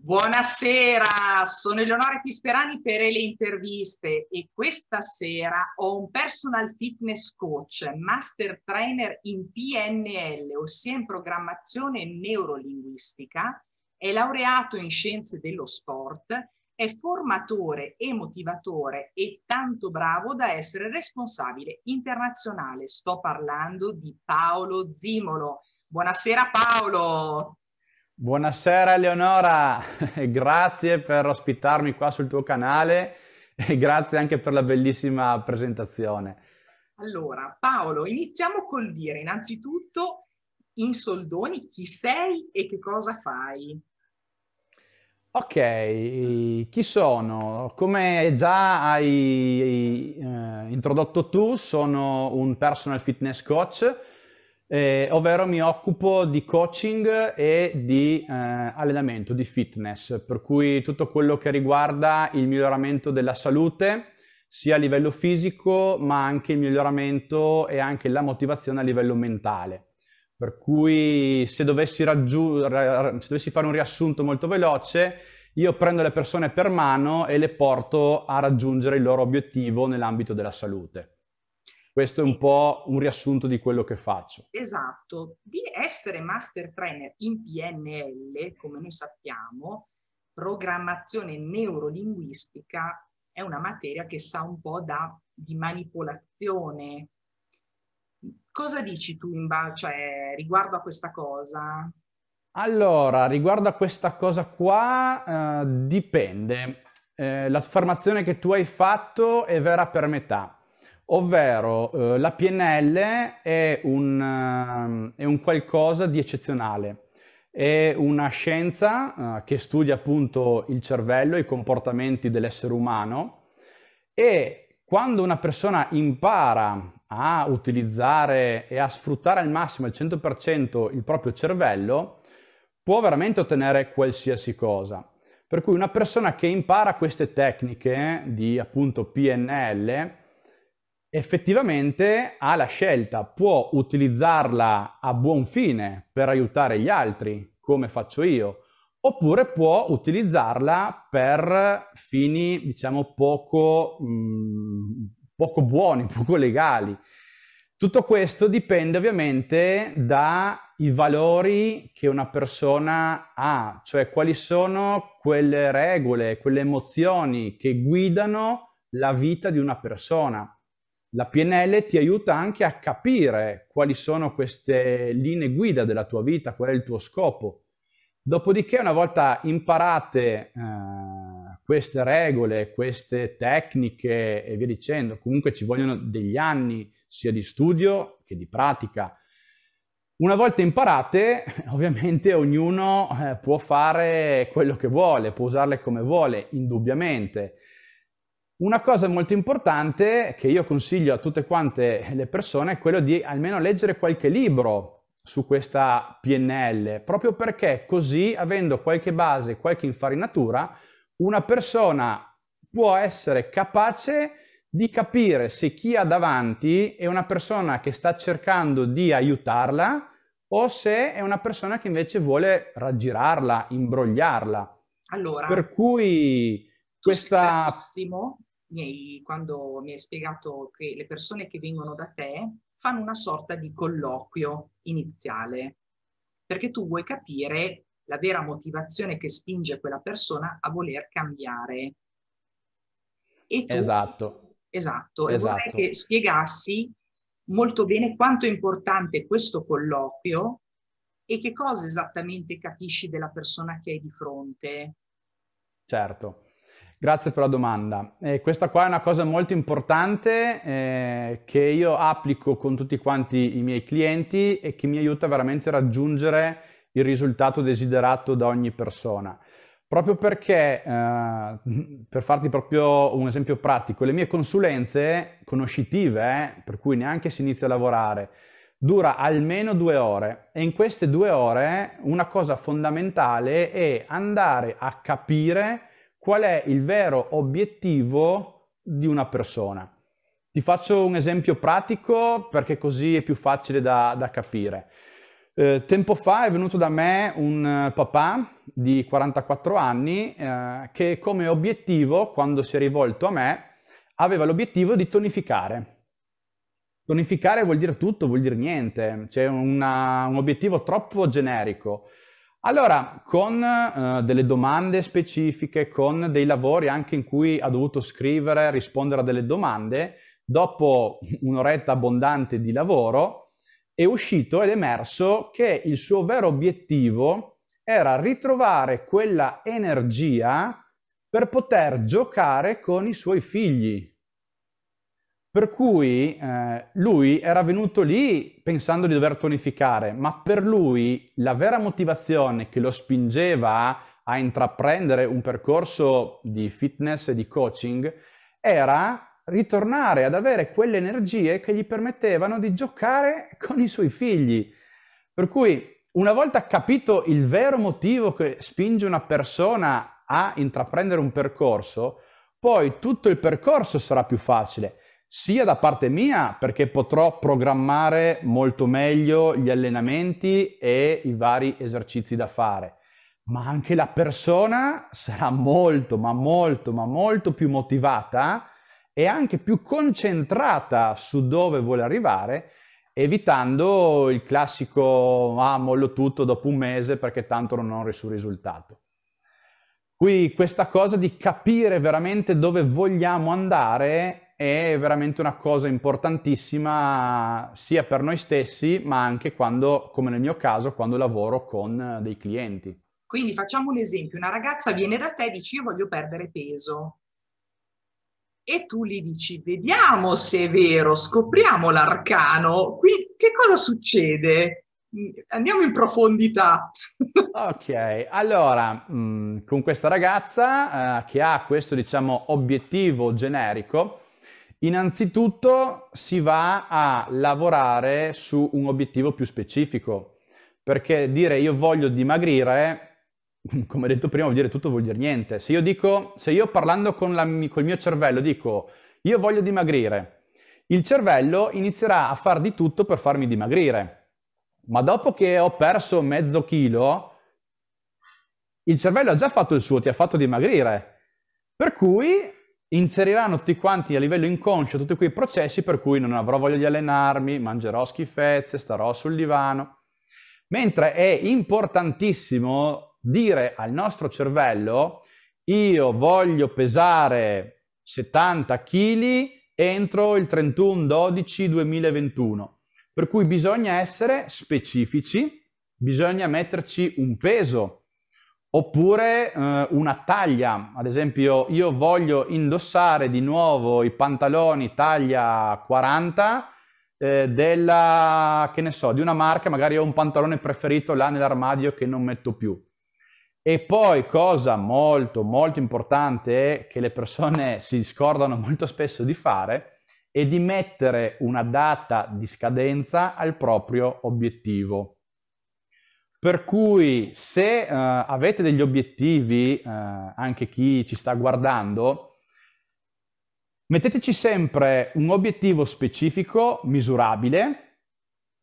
Buonasera, sono Eleonora Pisperani per le interviste e questa sera ho un personal fitness coach, master trainer in PNL, ossia in programmazione neurolinguistica, è laureato in scienze dello sport, è formatore e motivatore e tanto bravo da essere responsabile internazionale. Sto parlando di Paolo Zimolo. Buonasera Paolo. Buonasera Eleonora, grazie per ospitarmi qua sul tuo canale e grazie anche per la bellissima presentazione. Allora, Paolo, iniziamo col dire innanzitutto in soldoni chi sei e che cosa fai. Ok, chi sono? Come già hai eh, introdotto tu, sono un personal fitness coach eh, ovvero mi occupo di coaching e di eh, allenamento, di fitness, per cui tutto quello che riguarda il miglioramento della salute, sia a livello fisico, ma anche il miglioramento e anche la motivazione a livello mentale. Per cui se dovessi, raggiung- se dovessi fare un riassunto molto veloce, io prendo le persone per mano e le porto a raggiungere il loro obiettivo nell'ambito della salute. Questo è un po' un riassunto di quello che faccio. Esatto, di essere master trainer in PNL, come noi sappiamo, programmazione neurolinguistica è una materia che sa un po' da, di manipolazione. Cosa dici tu in ba- cioè, riguardo a questa cosa? Allora, riguardo a questa cosa qua, eh, dipende. Eh, formazione che tu hai fatto è vera per metà ovvero eh, la PNL è un, eh, è un, qualcosa di eccezionale, è una scienza eh, che studia appunto il cervello e i comportamenti dell'essere umano e quando una persona impara a utilizzare e a sfruttare al massimo al 100% il proprio cervello, può veramente ottenere qualsiasi cosa. Per cui una persona che impara queste tecniche di appunto PNL effettivamente ha la scelta, può utilizzarla a buon fine per aiutare gli altri, come faccio io, oppure può utilizzarla per fini, diciamo, poco, mh, mm, poco buoni, poco legali. Tutto questo dipende ovviamente dai valori che una persona ha, cioè quali sono quelle regole, quelle emozioni che guidano la vita di una persona. La PNL ti aiuta anche a capire quali sono queste linee guida della tua vita, qual è il tuo scopo. Dopodiché, una volta imparate eh, queste regole, queste tecniche e via dicendo, comunque ci vogliono degli anni sia di studio che di pratica. Una volta imparate, ovviamente ognuno eh, può fare quello che vuole, può usarle come vuole, indubbiamente. Una cosa molto importante che io consiglio a tutte quante le persone è quello di almeno leggere qualche libro su questa PNL, proprio perché così, avendo qualche base, qualche infarinatura, una persona può essere capace di capire se chi ha davanti è una persona che sta cercando di aiutarla o se è una persona che invece vuole raggirarla, imbrogliarla. Allora, per cui questa mi quando mi hai spiegato che le persone che vengono da te fanno una sorta di colloquio iniziale, perché tu vuoi capire la vera motivazione che spinge quella persona a voler cambiare. Tu, esatto. Esatto. esatto. E vorrei esatto. che spiegassi molto bene quanto è importante questo colloquio e che cosa esattamente capisci della persona che hai di fronte. Certo. Grazie per la domanda. Eh, questa qua è una cosa molto importante eh, che io applico con tutti quanti i miei clienti e che mi aiuta veramente a raggiungere il risultato desiderato da ogni persona. Proprio perché, eh, per farti proprio un esempio pratico, le mie consulenze conoscitive, eh, per cui neanche si inizia a lavorare, dura almeno due ore e in queste due ore una cosa fondamentale è andare a capire qual è il vero obiettivo di una persona. Ti faccio un esempio pratico perché così è più facile da, da capire. Eh, tempo fa è venuto da me un eh, papà di 44 anni eh, che come obiettivo, quando si è rivolto a me, aveva l'obiettivo di tonificare. Tonificare vuol dire tutto, vuol dire niente, c'è cioè un obiettivo troppo generico. Allora, con eh, delle domande specifiche, con dei lavori anche in cui ha dovuto scrivere, rispondere a delle domande, dopo un'oretta abbondante di lavoro, è uscito ed è emerso che il suo vero obiettivo era ritrovare quella energia per poter giocare con i suoi figli, per cui eh, lui era venuto lì pensando di dover tonificare, ma per lui la vera motivazione che lo spingeva a intraprendere un percorso di fitness e di coaching era ritornare ad avere quelle energie che gli permettevano di giocare con i suoi figli. Per cui una volta capito il vero motivo che spinge una persona a intraprendere un percorso, poi tutto il percorso sarà più facile sia da parte mia perché potrò programmare molto meglio gli allenamenti e i vari esercizi da fare, ma anche la persona sarà molto, ma molto, ma molto più motivata e anche più concentrata su dove vuole arrivare, evitando il classico ah, mollo tutto dopo un mese perché tanto non ho nessun risultato. Qui questa cosa di capire veramente dove vogliamo andare è veramente una cosa importantissima sia per noi stessi, ma anche quando, come nel mio caso, quando lavoro con eh, dei clienti. Quindi facciamo un esempio, una ragazza viene da te e dice io voglio perdere peso. E tu gli dici vediamo se è vero, scopriamo l'arcano. Qui che cosa succede? Mm, andiamo in profondità. ok, allora mh, mm, con questa ragazza eh, che ha questo diciamo obiettivo generico, Innanzitutto si va a lavorare su un obiettivo più specifico, perché dire io voglio dimagrire, come detto prima, vuol dire tutto, vuol dire niente. Se io dico, se io parlando con la, col mio cervello dico io voglio dimagrire, il cervello inizierà a far di tutto per farmi dimagrire. Ma dopo che ho perso mezzo chilo, il cervello ha già fatto il suo, ti ha fatto dimagrire. Per cui inseriranno tutti quanti a livello inconscio tutti quei processi per cui non avrò voglia di allenarmi, mangerò schifezze, starò sul divano. Mentre è importantissimo dire al nostro cervello io voglio pesare 70 kg entro il 31-12-2021. Per cui bisogna essere specifici, bisogna metterci un peso Oppure eh, una taglia, ad esempio io voglio indossare di nuovo i pantaloni taglia 40 eh, della, che ne so, di una marca, magari ho un pantalone preferito là nell'armadio che non metto più. E poi cosa molto molto importante che le persone si scordano molto spesso di fare è di mettere una data di scadenza al proprio obiettivo. Per cui se uh, avete degli obiettivi, uh, anche chi ci sta guardando, metteteci sempre un obiettivo specifico, misurabile,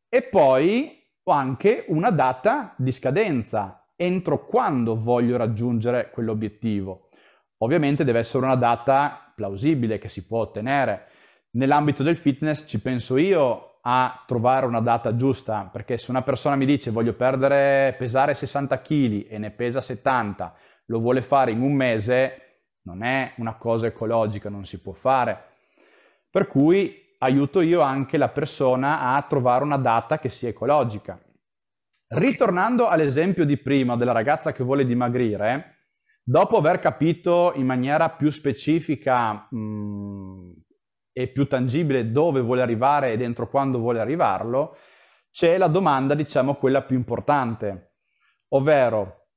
e poi anche una data di scadenza, entro quando voglio raggiungere quell'obiettivo. Ovviamente deve essere una data plausibile che si può ottenere. Nell'ambito del fitness ci penso io a trovare una data giusta, perché se una persona mi dice voglio perdere, pesare 60 kg e ne pesa 70, lo vuole fare in un mese, non è una cosa ecologica, non si può fare. Per cui aiuto io anche la persona a trovare una data che sia ecologica. Ritornando all'esempio di prima della ragazza che vuole dimagrire, dopo aver capito in maniera più specifica mh, e più tangibile dove vuole arrivare e dentro quando vuole arrivarlo, c'è la domanda, diciamo, quella più importante, ovvero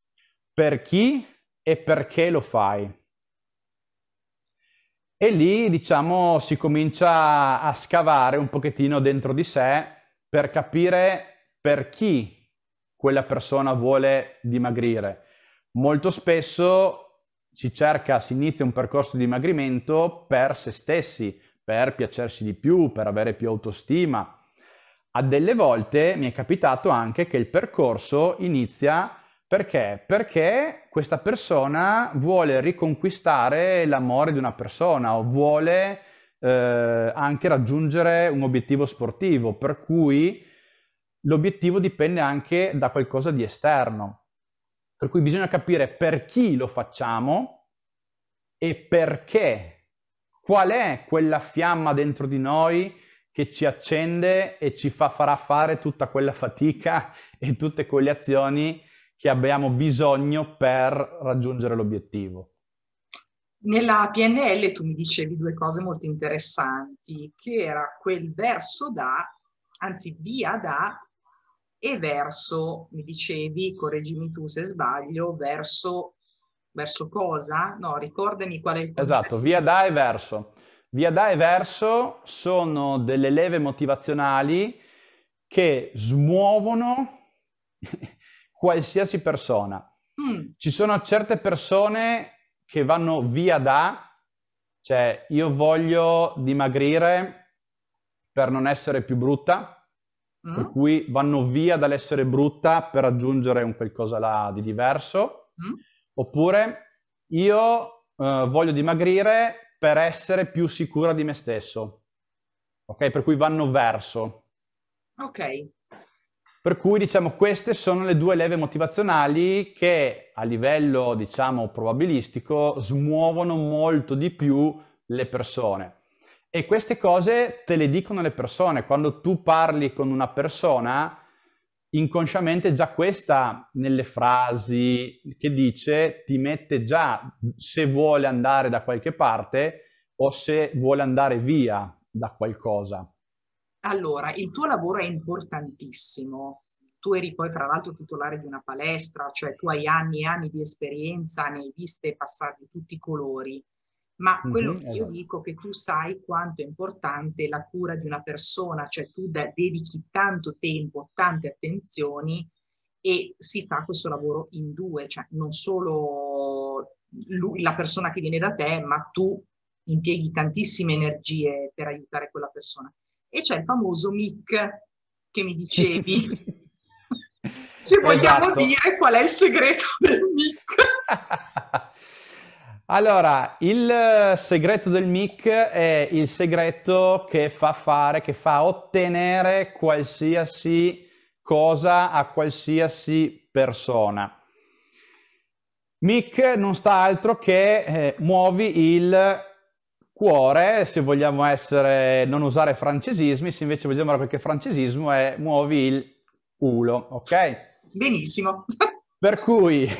per chi e perché lo fai? E lì, diciamo, si comincia a scavare un pochettino dentro di sé per capire per chi quella persona vuole dimagrire. Molto spesso si cerca, si inizia un percorso di dimagrimento per se stessi, per piacersi di più, per avere più autostima. A delle volte mi è capitato anche che il percorso inizia perché? Perché questa persona vuole riconquistare l'amore di una persona o vuole eh, anche raggiungere un obiettivo sportivo, per cui l'obiettivo dipende anche da qualcosa di esterno. Per cui bisogna capire per chi lo facciamo e perché qual è quella fiamma dentro di noi che ci accende e ci fa, farà fare tutta quella fatica e tutte quelle azioni che abbiamo bisogno per raggiungere l'obiettivo. Nella PNL tu mi dicevi due cose molto interessanti, che era quel verso da, anzi via da e verso, mi dicevi, correggimi tu se sbaglio, verso verso cosa? No, ricordami qual è il concetto. Esatto, via da e verso. Via da e verso sono delle leve motivazionali che smuovono qualsiasi persona. Mm. Ci sono certe persone che vanno via da, cioè io voglio dimagrire per non essere più brutta, mm. per cui vanno via dall'essere brutta per aggiungere un qualcosa là di diverso. Mm. Oppure io eh, voglio dimagrire per essere più sicura di me stesso. Ok? Per cui vanno verso. Ok. Per cui diciamo queste sono le due leve motivazionali che a livello diciamo probabilistico smuovono molto di più le persone. E queste cose te le dicono le persone. Quando tu parli con una persona, inconsciamente già questa nelle frasi che dice ti mette già se vuole andare da qualche parte o se vuole andare via da qualcosa. Allora, il tuo lavoro è importantissimo. Tu eri poi fra l'altro titolare di una palestra, cioè tu hai anni e anni di esperienza, ne hai viste passare di tutti i colori ma quello mm-hmm, che io esatto. dico è che tu sai quanto è importante la cura di una persona, cioè tu da, dedichi tanto tempo, tante attenzioni e si fa questo lavoro in due, cioè non solo lui, la persona che viene da te, ma tu impieghi tantissime energie per aiutare quella persona. E c'è il famoso Mick che mi dicevi. Se vogliamo esatto. dire qual è il segreto del Mick. Allora, il eh, segreto del mic è il segreto che fa fare, che fa ottenere qualsiasi cosa a qualsiasi persona. Mic non sta altro che eh, muovi il cuore, se vogliamo essere, non usare francesismi, se invece vogliamo perché francesismo è muovi il culo, ok? Benissimo. Per cui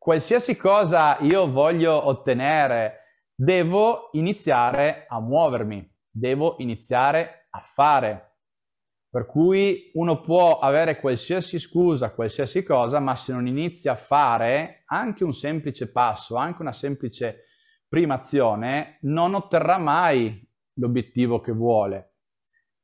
qualsiasi cosa io voglio ottenere, devo iniziare a muovermi, devo iniziare a fare. Per cui uno può avere qualsiasi scusa, qualsiasi cosa, ma se non inizia a fare anche un semplice passo, anche una semplice prima azione, non otterrà mai l'obiettivo che vuole.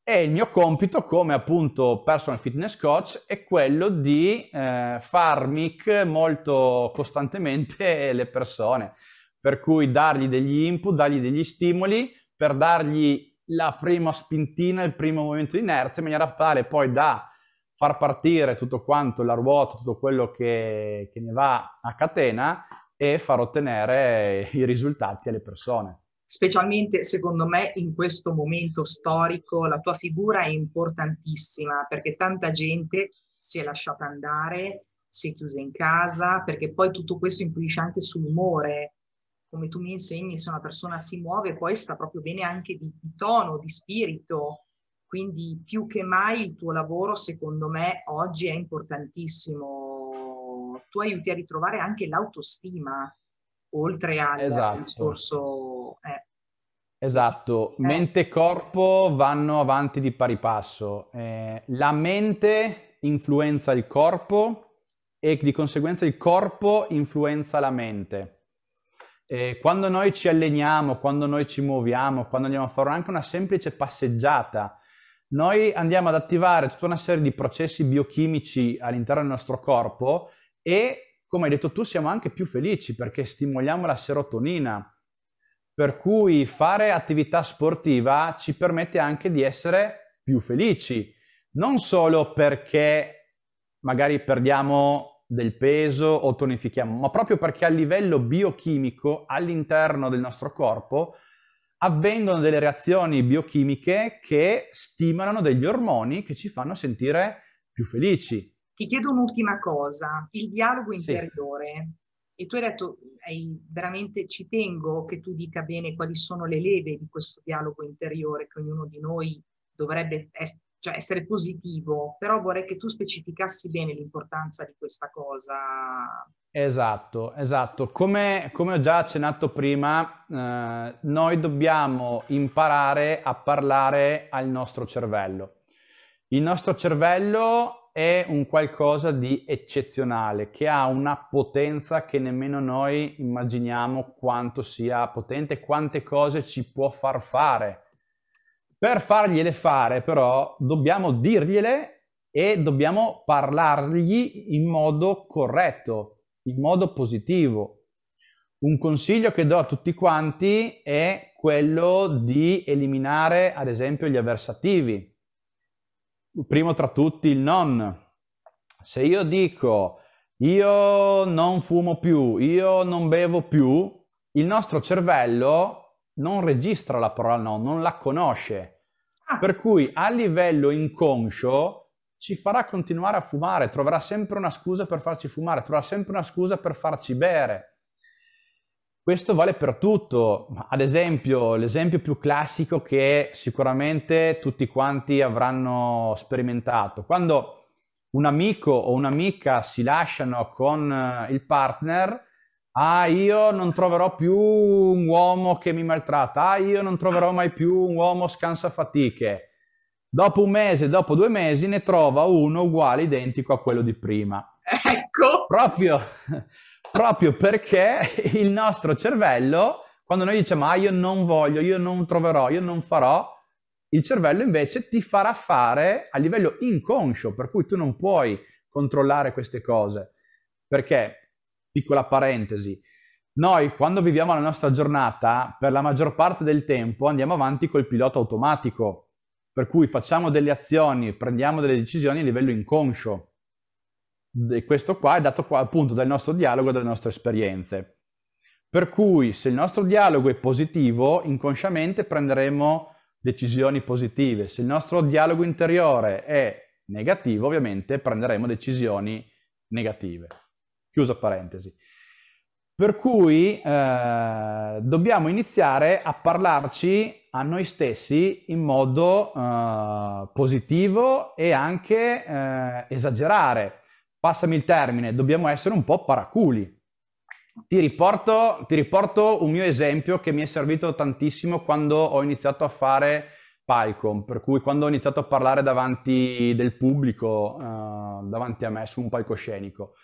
E il mio compito come appunto personal fitness coach è quello di eh, far MIC molto costantemente le persone, per cui dargli degli input, dargli degli stimoli, per dargli la prima spintina, il primo movimento di inerzia, in maniera tale poi da far partire tutto quanto la ruota, tutto quello che, che ne va a catena e far ottenere i risultati alle persone specialmente secondo me in questo momento storico, la tua figura è importantissima perché tanta gente si è lasciata andare, si è chiusa in casa, perché poi tutto questo influisce anche sull'umore. Come tu mi insegni, se una persona si muove, poi sta proprio bene anche di, di tono, di spirito. Quindi più che mai il tuo lavoro, secondo me, oggi è importantissimo. Tu aiuti a ritrovare anche l'autostima, oltre al esatto. discorso... Eh. Esatto, eh. mente e corpo vanno avanti di pari passo. Eh, la mente influenza il corpo e di conseguenza il corpo influenza la mente. Eh, quando noi ci alleniamo, quando noi ci muoviamo, quando andiamo a fare anche una semplice passeggiata, noi andiamo ad attivare tutta una serie di processi biochimici all'interno del nostro corpo e come hai detto tu, siamo anche più felici perché stimoliamo la serotonina. Per cui fare attività sportiva ci permette anche di essere più felici, non solo perché magari perdiamo del peso o tonifichiamo, ma proprio perché a livello biochimico all'interno del nostro corpo avvengono delle reazioni biochimiche che stimolano degli ormoni che ci fanno sentire più felici. Ti chiedo un'ultima cosa, il dialogo interiore. Sì. E tu hai detto, hai veramente ci tengo che tu dica bene quali sono le leve di questo dialogo interiore che ognuno di noi dovrebbe essere cioè essere positivo, però vorrei che tu specificassi bene l'importanza di questa cosa. Esatto, esatto. Come, come ho già accennato prima, eh, noi dobbiamo imparare a parlare al nostro cervello. Il nostro cervello è un qualcosa di eccezionale, che ha una potenza che nemmeno noi immaginiamo quanto sia potente, quante cose ci può far fare. Per fargliele fare però dobbiamo dirgliele e dobbiamo parlargli in modo corretto, in modo positivo. Un consiglio che do a tutti quanti è quello di eliminare ad esempio gli avversativi primo tra tutti il non. Se io dico io non fumo più, io non bevo più, il nostro cervello non registra la parola non, non la conosce. Ah. Per cui a livello inconscio ci farà continuare a fumare, troverà sempre una scusa per farci fumare, troverà sempre una scusa per farci bere. Questo vale per tutto, ad esempio l'esempio più classico che sicuramente tutti quanti avranno sperimentato. Quando un amico o un'amica si lasciano con eh, il partner, ah io non troverò più un uomo che mi maltratta, ah io non troverò mai più un uomo scansafatiche. Dopo un mese, dopo due mesi ne trova uno uguale, identico a quello di prima. Ecco. Proprio proprio perché il nostro cervello, quando noi diciamo ah io non voglio, io non troverò, io non farò, il cervello invece ti farà fare a livello inconscio, per cui tu non puoi controllare queste cose. Perché, piccola parentesi, noi quando viviamo la nostra giornata, per la maggior parte del tempo andiamo avanti col pilota automatico, per cui facciamo delle azioni, prendiamo delle decisioni a livello inconscio e questo qua è dato qua, appunto dal nostro dialogo, e dalle nostre esperienze. Per cui se il nostro dialogo è positivo, inconsciamente prenderemo decisioni positive. Se il nostro dialogo interiore è negativo, ovviamente prenderemo decisioni negative. Chiusa parentesi. Per cui eh, dobbiamo iniziare a parlarci a noi stessi in modo eh, positivo e anche eh, esagerare passami il termine, dobbiamo essere un po' paraculi. Ti riporto, ti riporto un mio esempio che mi è servito tantissimo quando ho iniziato a fare Palcom, per cui quando ho iniziato a parlare davanti del pubblico, uh, davanti a me su un palcoscenico.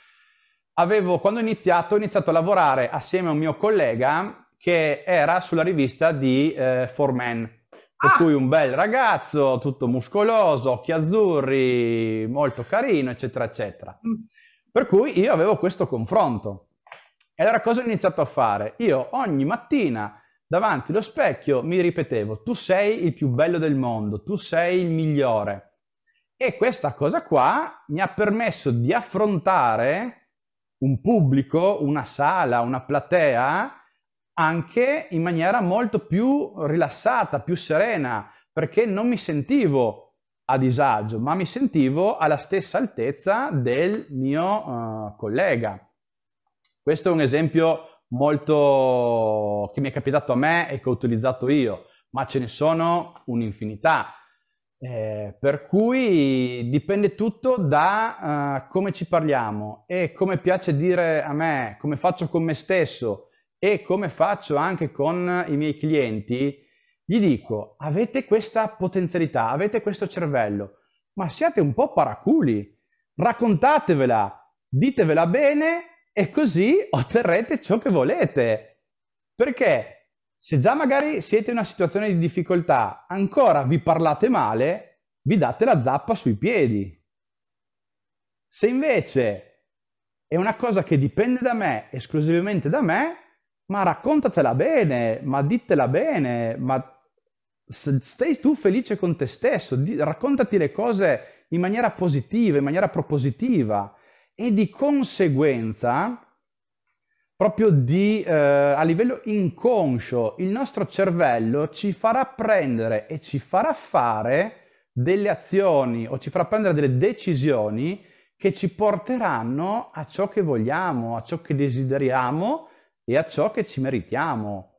Avevo, quando ho iniziato, ho iniziato a lavorare assieme a un mio collega che era sulla rivista di uh, eh, For Men, per ah. cui un bel ragazzo, tutto muscoloso, occhi azzurri, molto carino, eccetera, eccetera. Mm. Per cui io avevo questo confronto. E allora cosa ho iniziato a fare? Io ogni mattina davanti allo specchio mi ripetevo, tu sei il più bello del mondo, tu sei il migliore. E questa cosa qua mi ha permesso di affrontare un pubblico, una sala, una platea anche in maniera molto più rilassata, più serena, perché non mi sentivo a disagio, ma mi sentivo alla stessa altezza del mio uh, collega. Questo è un esempio molto che mi è capitato a me e che ho utilizzato io, ma ce ne sono un'infinità. Eh, per cui dipende tutto da uh, come ci parliamo e come piace dire a me, come faccio con me stesso, e come faccio anche con i miei clienti, gli dico, avete questa potenzialità, avete questo cervello, ma siate un po' paraculi, raccontatevela, ditevela bene e così otterrete ciò che volete. Perché se già magari siete in una situazione di difficoltà, ancora vi parlate male, vi date la zappa sui piedi. Se invece è una cosa che dipende da me, esclusivamente da me, ma raccontatela bene, ma ditela bene, ma stai tu felice con te stesso, di, raccontati le cose in maniera positiva, in maniera propositiva e di conseguenza proprio di, eh, a livello inconscio il nostro cervello ci farà prendere e ci farà fare delle azioni o ci farà prendere delle decisioni che ci porteranno a ciò che vogliamo, a ciò che desideriamo e a ciò che ci meritiamo,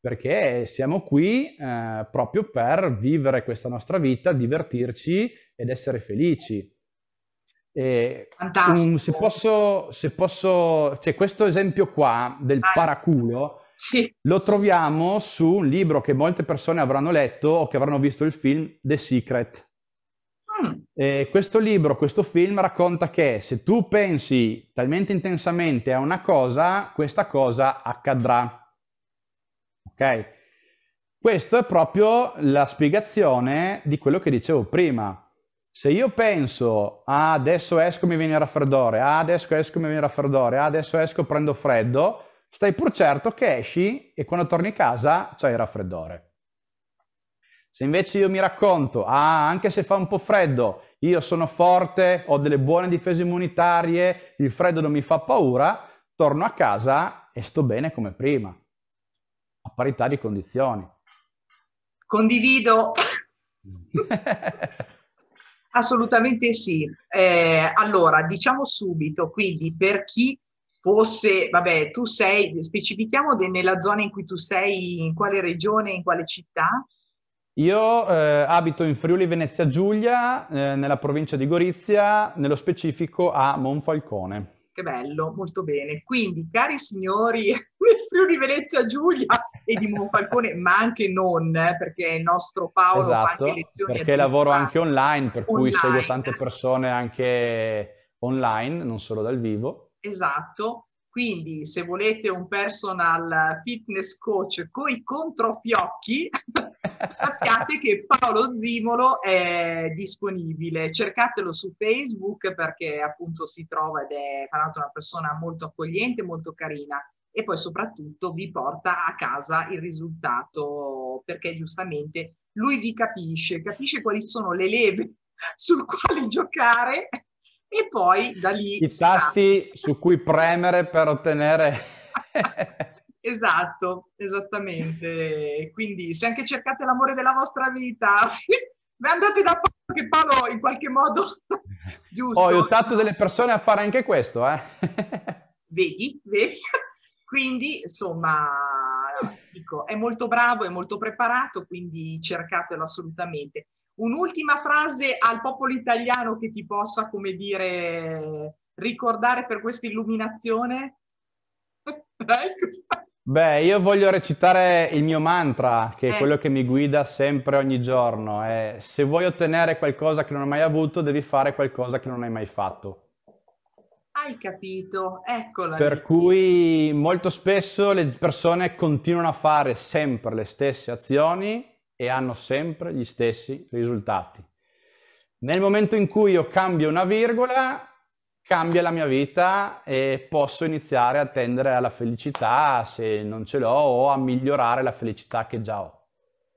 perché siamo qui eh, proprio per vivere questa nostra vita, divertirci ed essere felici. E, um, se posso, se posso, cioè questo esempio qua del ah, paraculo sì. lo troviamo su un libro che molte persone avranno letto o che avranno visto il film The Secret eh, questo libro, questo film racconta che se tu pensi talmente intensamente a una cosa, questa cosa accadrà. Ok? Questa è proprio la spiegazione di quello che dicevo prima. Se io penso, ah, adesso esco mi viene il raffreddore, ah, adesso esco mi viene il raffreddore, ah, adesso esco prendo freddo, stai pur certo che esci e quando torni a casa c'hai il raffreddore. Se invece io mi racconto, ah, anche se fa un po' freddo, io sono forte, ho delle buone difese immunitarie, il freddo non mi fa paura, torno a casa e sto bene come prima, a parità di condizioni. Condivido. Assolutamente sì. Eh, allora, diciamo subito, quindi per chi fosse, vabbè, tu sei, specifichiamo de- nella zona in cui tu sei, in quale regione, in quale città? Io eh, abito in Friuli Venezia Giulia, eh, nella provincia di Gorizia, nello specifico a Monfalcone. Che bello, molto bene. Quindi, cari signori del Friuli Venezia Giulia e di Monfalcone, ma anche non, eh, perché il nostro Paolo esatto, fa anche esatto, lezioni. Perché lavoro anche online, per online. cui seguo tante persone anche online, non solo dal vivo. Esatto. Quindi se volete un personal fitness coach con i controfiocchi, sappiate che Paolo Zimolo è disponibile. Cercatelo su Facebook perché appunto si trova ed è tra una persona molto accogliente, molto carina e poi soprattutto vi porta a casa il risultato perché giustamente lui vi capisce, capisce quali sono le leve sul quale giocare e poi da lì... I tasti su cui premere per ottenere... esatto, esattamente. Quindi se anche cercate l'amore della vostra vita, andate da che Paolo in qualche modo... Giusto. Ho aiutato delle persone a fare anche questo, eh. vedi, vedi. Quindi, insomma, dico, è molto bravo, è molto preparato, quindi cercatelo assolutamente. Un'ultima frase al popolo italiano che ti possa, come dire, ricordare per questa illuminazione? Ecco. Beh, io voglio recitare il mio mantra, che è eh. quello che mi guida sempre ogni giorno. È, se vuoi ottenere qualcosa che non hai mai avuto, devi fare qualcosa che non hai mai fatto. Hai capito, eccola. Per lì. cui molto spesso le persone continuano a fare sempre le stesse azioni e hanno sempre gli stessi risultati. Nel momento in cui io cambio una virgola, cambia la mia vita e posso iniziare a tendere alla felicità se non ce l'ho o a migliorare la felicità che già ho.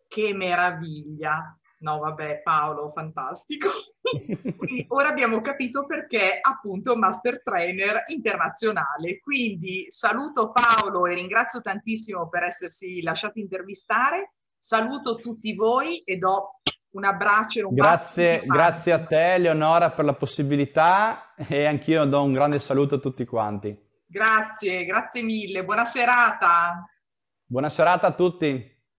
Che meraviglia! No, vabbè, Paolo, fantastico. quindi, ora abbiamo capito perché appunto master trainer internazionale. Quindi saluto Paolo e ringrazio tantissimo per essersi lasciato intervistare Saluto tutti voi e do un abbraccio un grazie, grazie a te Eleonora per la possibilità e anch'io do un grande saluto a tutti quanti. Grazie, grazie mille, buona serata. Buona serata a tutti.